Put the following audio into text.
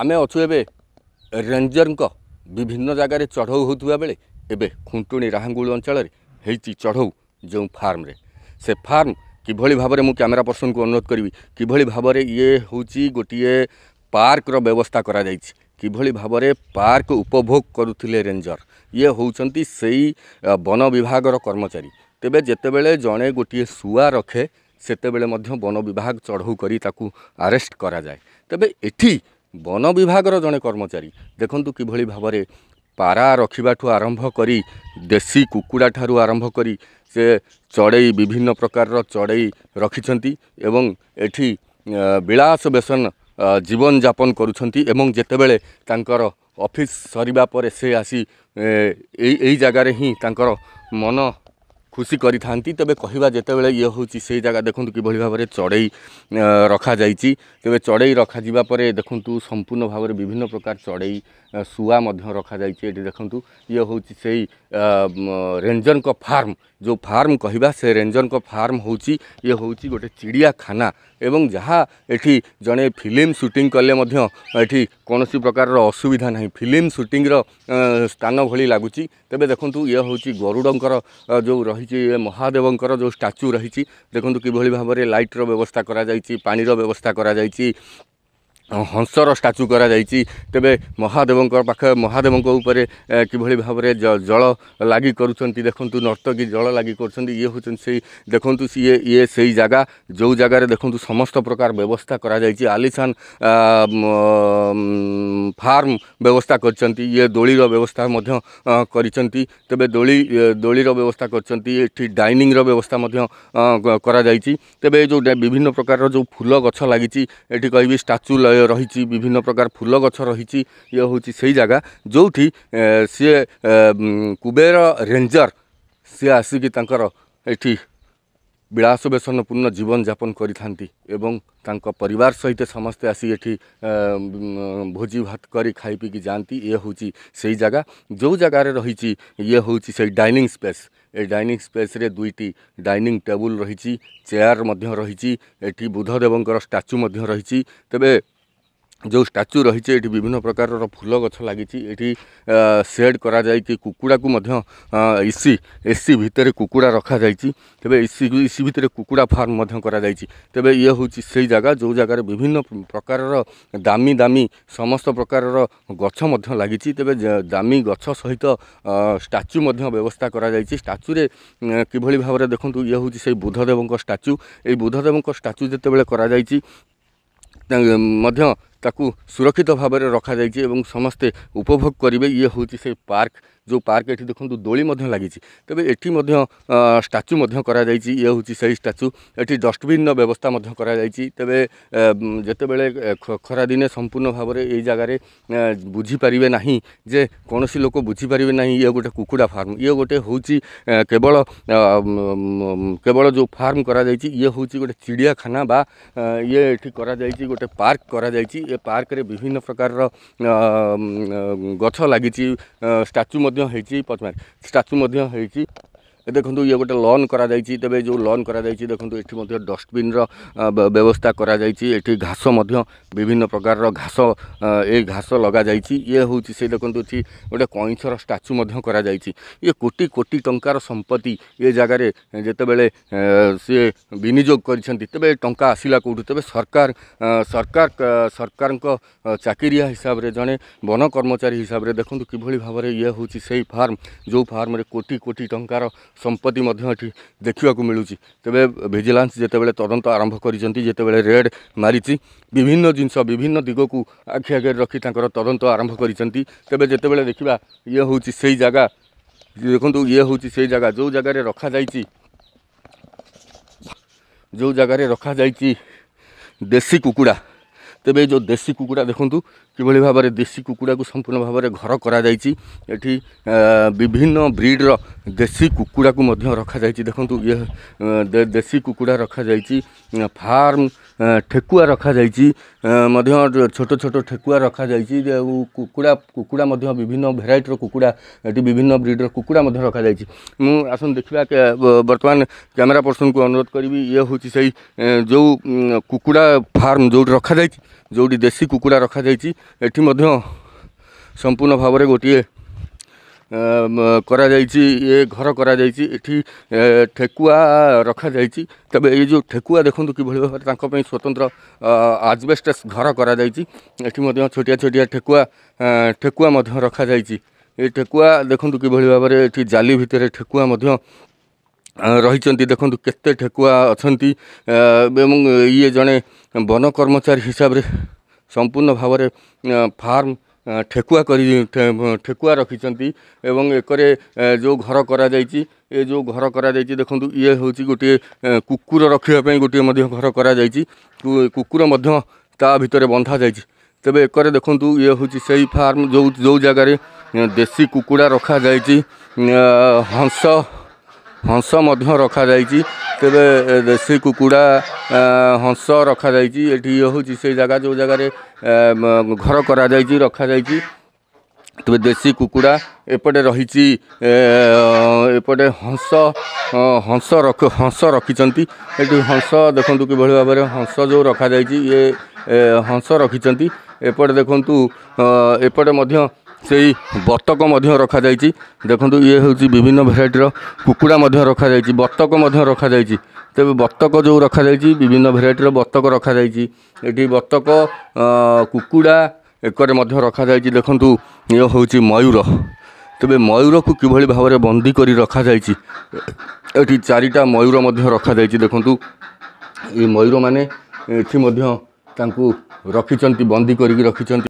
ଆମେ ଅଛୁ ଏବେ ରେଞ୍ଜରଙ୍କ ବିଭିନ୍ନ ଜାଗାରେ ଚଢ଼ଉ ହେଉଥିବା ବେଳେ ଏବେ ଖୁଣ୍ଟୁଣି ରାହାଙ୍ଗୁଳ ଅଞ୍ଚଳରେ ହେଇଛି ଚଢ଼ଉ ଯେଉଁ ଫାର୍ମରେ ସେ ଫାର୍ମ କିଭଳି ଭାବରେ ମୁଁ କ୍ୟାମେରା ପର୍ସନକୁ ଅନୁରୋଧ କରିବି କିଭଳି ଭାବରେ ଇଏ ହେଉଛି ଗୋଟିଏ ପାର୍କର ବ୍ୟବସ୍ଥା କରାଯାଇଛି କିଭଳି ଭାବରେ ପାର୍କ ଉପଭୋଗ କରୁଥିଲେ ରେଞ୍ଜର ଇଏ ହେଉଛନ୍ତି ସେଇ ବନ ବିଭାଗର କର୍ମଚାରୀ ତେବେ ଯେତେବେଳେ ଜଣେ ଗୋଟିଏ ଶୁଆ ରଖେ ସେତେବେଳେ ମଧ୍ୟ ବନ ବିଭାଗ ଚଢ଼ଉ କରି ତାକୁ ଆରେଷ୍ଟ କରାଯାଏ ତେବେ ଏଠି ବନ ବିଭାଗର ଜଣେ କର୍ମଚାରୀ ଦେଖନ୍ତୁ କିଭଳି ଭାବରେ ପାରା ରଖିବାଠୁ ଆରମ୍ଭ କରି ଦେଶୀ କୁକୁଡ଼ା ଠାରୁ ଆରମ୍ଭ କରି ସେ ଚଢ଼େଇ ବିଭିନ୍ନ ପ୍ରକାରର ଚଢ଼େଇ ରଖିଛନ୍ତି ଏବଂ ଏଠି ବିଳାସ ବେସନ ଜୀବନଯାପନ କରୁଛନ୍ତି ଏବଂ ଯେତେବେଳେ ତାଙ୍କର ଅଫିସ୍ ସରିବା ପରେ ସେ ଆସି ଏଇ ଏଇ ଜାଗାରେ ହିଁ ତାଙ୍କର ମନ ଖୁସି କରିଥାନ୍ତି ତେବେ କହିବା ଯେତେବେଳେ ଇଏ ହେଉଛି ସେଇ ଜାଗା ଦେଖନ୍ତୁ କିଭଳି ଭାବରେ ଚଢ଼େଇ ରଖାଯାଇଛି ତେବେ ଚଢ଼େଇ ରଖାଯିବା ପରେ ଦେଖନ୍ତୁ ସମ୍ପୂର୍ଣ୍ଣ ଭାବରେ ବିଭିନ୍ନ ପ୍ରକାର ଚଢ଼େଇ সুয়া মধ্য রাখা যায় চি এ দেখন্তু ইয়া হউচি সেই রঞ্জন কো ফার্ম জো ফার্ম কহিবা সেই রঞ্জন কো ফার্ম হউচি ইয়া হউচি গটে চিড়িয়া খানা এবং জহা এটি জણે ফিল্ম শুটিং করলে মধ্য এটি কোনসি প্রকারৰ অসুবিধা নাই ফিল্ম শুটিংৰ স্থান ভলি লাগুচি তebe দেখন্তু ইয়া হউচি গৰুডনকৰ জো ৰহিচি মহাদেৱনকৰ জো ষ্টাচু ৰহিচি দেখন্তু কি ভলি ভাৱৰে লাইটৰ ব্যৱস্থা কৰা যায় চি পানীৰ ব্যৱস্থা কৰা যায় চি ହଂସର ଷ୍ଟାଚୁ କରାଯାଇଛି ତେବେ ମହାଦେବଙ୍କ ପାଖ ମହାଦେବଙ୍କ ଉପରେ କିଭଳି ଭାବରେ ଜଳ ଲାଗି କରୁଛନ୍ତି ଦେଖନ୍ତୁ ନର୍ତ୍ତକୀ ଜଳ ଲାଗି କରୁଛନ୍ତି ଇଏ ହେଉଛନ୍ତି ସେଇ ଦେଖନ୍ତୁ ଇଏ ଇଏ ସେଇ ଜାଗା ଯେଉଁ ଜାଗାରେ ଦେଖନ୍ତୁ ସମସ୍ତ ପ୍ରକାର ବ୍ୟବସ୍ଥା କରାଯାଇଛି ଆଲିସାନ ଫାର୍ମ ବ୍ୟବସ୍ଥା କରିଛନ୍ତି ଇଏ ଦୋଳିର ବ୍ୟବସ୍ଥା ମଧ୍ୟ କରିଛନ୍ତି ତେବେ ଦୋଳି ଦୋଳିର ବ୍ୟବସ୍ଥା କରିଛନ୍ତି ଏଠି ଡାଇନିଂର ବ୍ୟବସ୍ଥା ମଧ୍ୟ କରାଯାଇଛି ତେବେ ଯେଉଁ ବିଭିନ୍ନ ପ୍ରକାରର ଯେଉଁ ଫୁଲ ଗଛ ଲାଗିଛି ଏଠି କହିବି ଷ୍ଟାଚୁ ଲୟ ରହିଛି ବିଭିନ୍ନ ପ୍ରକାର ଫୁଲ ଗଛ ରହିଛି ଇଏ ହେଉଛି ସେଇ ଜାଗା ଯେଉଁଠି ସିଏ କୁବେର ରେଞ୍ଜର ସିଏ ଆସିକି ତାଙ୍କର ଏଠି ବିଳାସବେସନପୂର୍ଣ୍ଣ ଜୀବନଯାପନ କରିଥାନ୍ତି ଏବଂ ତାଙ୍କ ପରିବାର ସହିତ ସମସ୍ତେ ଆସି ଏଠି ଭୋଜି ଭାତ କରି ଖାଇ ପିଇକି ଯାଆନ୍ତି ଇଏ ହେଉଛି ସେଇ ଜାଗା ଯେଉଁ ଜାଗାରେ ରହିଛି ଇଏ ହେଉଛି ସେଇ ଡାଇନିଂ ସ୍ପେସ୍ ଏ ଡାଇନିଂ ସ୍ପେସ୍ରେ ଦୁଇଟି ଡାଇନିଂ ଟେବୁଲ୍ ରହିଛି ଚେୟାର୍ ମଧ୍ୟ ରହିଛି ଏଠି ବୁଦ୍ଧଦେବଙ୍କର ଷ୍ଟାଚ୍ୟୁ ମଧ୍ୟ ରହିଛି ତେବେ ଯେଉଁ ଷ୍ଟାଚ୍ୟୁ ରହିଛି ଏଠି ବିଭିନ୍ନ ପ୍ରକାରର ଫୁଲ ଗଛ ଲାଗିଛି ଏଠି ସେଡ୍ କରାଯାଇକି କୁକୁଡ଼ାକୁ ମଧ୍ୟ ଇସି ଏସି ଭିତରେ କୁକୁଡ଼ା ରଖାଯାଇଛି ତେବେ ଇସି ଇସି ଭିତରେ କୁକୁଡ଼ା ଫାର୍ମ ମଧ୍ୟ କରାଯାଇଛି ତେବେ ଇଏ ହେଉଛି ସେଇ ଜାଗା ଯେଉଁ ଜାଗାରେ ବିଭିନ୍ନ ପ୍ରକାରର ଦାମୀ ଦାମୀ ସମସ୍ତ ପ୍ରକାରର ଗଛ ମଧ୍ୟ ଲାଗିଛି ତେବେ ଦାମୀ ଗଛ ସହିତ ଷ୍ଟାଚ୍ୟୁ ମଧ୍ୟ ବ୍ୟବସ୍ଥା କରାଯାଇଛି ଷ୍ଟାଚ୍ୟୁରେ କିଭଳି ଭାବରେ ଦେଖନ୍ତୁ ଇଏ ହେଉଛି ସେଇ ବୁଦ୍ଧଦେବଙ୍କ ଷ୍ଟାଚ୍ୟୁ ଏଇ ବୁଦ୍ଧଦେବଙ୍କ ଷ୍ଟାଚ୍ୟୁ ଯେତେବେଳେ କରାଯାଇଛି ମଧ୍ୟ ତାକୁ ସୁରକ୍ଷିତ ଭାବରେ ରଖାଯାଇଛି ଏବଂ ସମସ୍ତେ ଉପଭୋଗ କରିବେ ଇଏ ହେଉଛି ସେ ପାର୍କ ଯେଉଁ ପାର୍କ ଏଠି ଦେଖନ୍ତୁ ଦୋଳି ମଧ୍ୟ ଲାଗିଛି ତେବେ ଏଠି ମଧ୍ୟ ଷ୍ଟାଚୁ ମଧ୍ୟ କରାଯାଇଛି ଇଏ ହେଉଛି ସେହି ଷ୍ଟାଚୁ ଏଠି ଡଷ୍ଟବିନ୍ର ବ୍ୟବସ୍ଥା ମଧ୍ୟ କରାଯାଇଛି ତେବେ ଯେତେବେଳେ ଖରାଦିନେ ସମ୍ପୂର୍ଣ୍ଣ ଭାବରେ ଏଇ ଜାଗାରେ ବୁଝିପାରିବେ ନାହିଁ ଯେ କୌଣସି ଲୋକ ବୁଝିପାରିବେ ନାହିଁ ଇଏ ଗୋଟେ କୁକୁଡ଼ା ଫାର୍ମ ଇଏ ଗୋଟେ ହେଉଛି କେବଳ କେବଳ ଯେଉଁ ଫାର୍ମ କରାଯାଇଛି ଇଏ ହେଉଛି ଗୋଟେ ଚିଡ଼ିଆଖାନା ବା ଇଏ ଏଠି କରାଯାଇଛି ଗୋଟେ ପାର୍କ କରାଯାଇଛି ଏ ପାର୍କରେ ବିଭିନ୍ନ ପ୍ରକାରର ଗଛ ଲାଗିଛି ଷ୍ଟାଚୁ ମଧ୍ୟ ମଧ୍ୟ ହେଇଛି ପଦ୍ମ ଷ୍ଟାଚୁ ମଧ୍ୟ ହେଇଛି ଦେଖନ୍ତୁ ଇଏ ଗୋଟେ ଲନ୍ କରାଯାଇଛି ତେବେ ଯେଉଁ ଲନ୍ କରାଯାଇଛି ଦେଖନ୍ତୁ ଏଠି ମଧ୍ୟ ଡଷ୍ଟବିନ୍ର ବ୍ୟବସ୍ଥା କରାଯାଇଛି ଏଠି ଘାସ ମଧ୍ୟ ବିଭିନ୍ନ ପ୍ରକାରର ଘାସ ଏ ଘାସ ଲଗାଯାଇଛି ଇଏ ହେଉଛି ସେ ଦେଖନ୍ତୁ ଏଠି ଗୋଟେ କଇଁଛର ଷ୍ଟାଚୁ ମଧ୍ୟ କରାଯାଇଛି ଇଏ କୋଟି କୋଟି ଟଙ୍କାର ସମ୍ପତ୍ତି ଏ ଜାଗାରେ ଯେତେବେଳେ ସିଏ ବିନିଯୋଗ କରିଛନ୍ତି ତେବେ ଟଙ୍କା ଆସିଲା କେଉଁଠୁ ତେବେ ସରକାର ସରକାର ସରକାରଙ୍କ ଚାକିରିଆ ହିସାବରେ ଜଣେ ବନ କର୍ମଚାରୀ ହିସାବରେ ଦେଖନ୍ତୁ କିଭଳି ଭାବରେ ଇଏ ହେଉଛି ସେଇ ଫାର୍ମ ଯେଉଁ ଫାର୍ମରେ କୋଟି କୋଟି ଟଙ୍କାର ସମ୍ପତ୍ତି ମଧ୍ୟ ଏଠି ଦେଖିବାକୁ ମିଳୁଛି ତେବେ ଭିଜିଲାନ୍ସ ଯେତେବେଳେ ତଦନ୍ତ ଆରମ୍ଭ କରିଛନ୍ତି ଯେତେବେଳେ ରେଡ୍ ମାରିଛି ବିଭିନ୍ନ ଜିନିଷ ବିଭିନ୍ନ ଦିଗକୁ ଆଖି ଆଗରେ ରଖି ତାଙ୍କର ତଦନ୍ତ ଆରମ୍ଭ କରିଛନ୍ତି ତେବେ ଯେତେବେଳେ ଦେଖିବା ଇଏ ହେଉଛି ସେଇ ଜାଗା ଦେଖନ୍ତୁ ଇଏ ହେଉଛି ସେଇ ଜାଗା ଯେଉଁ ଜାଗାରେ ରଖାଯାଇଛି ଯେଉଁ ଜାଗାରେ ରଖାଯାଇଛି ଦେଶୀ କୁକୁଡ଼ା ତେବେ ଯେଉଁ ଦେଶୀ କୁକୁଡ଼ା ଦେଖନ୍ତୁ କିଭଳି ଭାବରେ ଦେଶୀ କୁକୁଡ଼ାକୁ ସମ୍ପୂର୍ଣ୍ଣ ଭାବରେ ଘର କରାଯାଇଛି ଏଠି ବିଭିନ୍ନ ବ୍ରିଡ଼୍ର ଦେଶୀ କୁକୁଡ଼ାକୁ ମଧ୍ୟ ରଖାଯାଇଛି ଦେଖନ୍ତୁ ଇଏ ଦେଶୀ କୁକୁଡ଼ା ରଖାଯାଇଛି ଫାର୍ମ ଠେକୁଆ ରଖାଯାଇଛି ମଧ୍ୟ ଛୋଟ ଛୋଟ ଠେକୁଆ ରଖାଯାଇଛି ଆଉ କୁକୁଡ଼ା କୁକୁଡ଼ା ମଧ୍ୟ ବିଭିନ୍ନ ଭେରାଇଟିର କୁକୁଡ଼ା ଏଠି ବିଭିନ୍ନ ବ୍ରିଡ଼୍ର କୁକୁଡ଼ା ମଧ୍ୟ ରଖାଯାଇଛି ମୁଁ ଆସନ୍ତୁ ଦେଖିବା ବର୍ତ୍ତମାନ କ୍ୟାମେରା ପର୍ସନକୁ ଅନୁରୋଧ କରିବି ଇଏ ହେଉଛି ସେଇ ଯେଉଁ କୁକୁଡ଼ା ଫାର୍ମ ଯେଉଁଠି ରଖାଯାଇଛି ଯେଉଁଠି ଦେଶୀ କୁକୁଡ଼ା ରଖାଯାଇଛି ଏଠି ମଧ୍ୟ ସମ୍ପୂର୍ଣ୍ଣ ଭାବରେ ଗୋଟିଏ କରାଯାଇଛି ଏ ଘର କରାଯାଇଛି ଏଠି ଠେକୁଆ ରଖାଯାଇଛି ତେବେ ଏଇ ଯେଉଁ ଠେକୁଆ ଦେଖନ୍ତୁ କିଭଳି ଭାବରେ ତାଙ୍କ ପାଇଁ ସ୍ୱତନ୍ତ୍ର ଆଜବେଷ୍ଟସ୍ ଘର କରାଯାଇଛି ଏଠି ମଧ୍ୟ ଛୋଟିଆ ଛୋଟିଆ ଠେକୁଆ ଠେକୁଆ ମଧ୍ୟ ରଖାଯାଇଛି ଏ ଠେକୁଆ ଦେଖନ୍ତୁ କିଭଳି ଭାବରେ ଏଠି ଜାଲି ଭିତରେ ଠେକୁଆ ମଧ୍ୟ ରହିଛନ୍ତି ଦେଖନ୍ତୁ କେତେ ଠେକୁଆ ଅଛନ୍ତି ଏବଂ ଇଏ ଜଣେ ବନ କର୍ମଚାରୀ ହିସାବରେ ସମ୍ପୂର୍ଣ୍ଣ ଭାବରେ ଫାର୍ମ ଠେକୁଆ କରି ଠେକୁଆ ରଖିଛନ୍ତି ଏବଂ ଏକରେ ଯେଉଁ ଘର କରାଯାଇଛି ଏ ଯେଉଁ ଘର କରାଯାଇଛି ଦେଖନ୍ତୁ ଇଏ ହେଉଛି ଗୋଟିଏ କୁକୁର ରଖିବା ପାଇଁ ଗୋଟିଏ ମଧ୍ୟ ଘର କରାଯାଇଛି କୁକୁର ମଧ୍ୟ ତା ଭିତରେ ବନ୍ଧା ଯାଇଛି ତେବେ ଏକରେ ଦେଖନ୍ତୁ ଇଏ ହେଉଛି ସେଇ ଫାର୍ମ ଯେଉଁ ଯେଉଁ ଜାଗାରେ ଦେଶୀ କୁକୁଡ଼ା ରଖାଯାଇଛି ହଂସ ହଂସ ମଧ୍ୟ ରଖାଯାଇଛି ତେବେ ଦେଶୀ କୁକୁଡ଼ା ହଂସ ରଖାଯାଇଛି ଏଠି ଇଏ ହେଉଛି ସେଇ ଜାଗା ଯେଉଁ ଜାଗାରେ ଘର କରାଯାଇଛି ରଖାଯାଇଛି ତେବେ ଦେଶୀ କୁକୁଡ଼ା ଏପଟେ ରହିଛି ଏପଟେ ହଂସ ହଂସ ରଖ ହଂସ ରଖିଛନ୍ତି ଏଠି ହଂସ ଦେଖନ୍ତୁ କିଭଳି ଭାବରେ ହଂସ ଯେଉଁ ରଖାଯାଇଛି ଇଏ ହଂସ ରଖିଛନ୍ତି ଏପଟେ ଦେଖନ୍ତୁ ଏପଟେ ମଧ୍ୟ ସେଇ ବତକ ମଧ୍ୟ ରଖାଯାଇଛି ଦେଖନ୍ତୁ ଇଏ ହେଉଛି ବିଭିନ୍ନ ଭେରାଇଟିର କୁକୁଡ଼ା ମଧ୍ୟ ରଖାଯାଇଛି ବତକ ମଧ୍ୟ ରଖାଯାଇଛି ତେବେ ବତକ ଯେଉଁ ରଖାଯାଇଛି ବିଭିନ୍ନ ଭେରାଇଟିର ବତକ ରଖାଯାଇଛି ଏଠି ବତକ କୁକୁଡ଼ା ଏକରେ ମଧ୍ୟ ରଖାଯାଇଛି ଦେଖନ୍ତୁ ଇଏ ହେଉଛି ମୟୂର ତେବେ ମୟୂରକୁ କିଭଳି ଭାବରେ ବନ୍ଦୀ କରି ରଖାଯାଇଛି ଏଠି ଚାରିଟା ମୟୂର ମଧ୍ୟ ରଖାଯାଇଛି ଦେଖନ୍ତୁ ଏ ମୟୂରମାନେ ଏଠି ମଧ୍ୟ ତାଙ୍କୁ ରଖିଛନ୍ତି ବନ୍ଦୀ କରିକି ରଖିଛନ୍ତି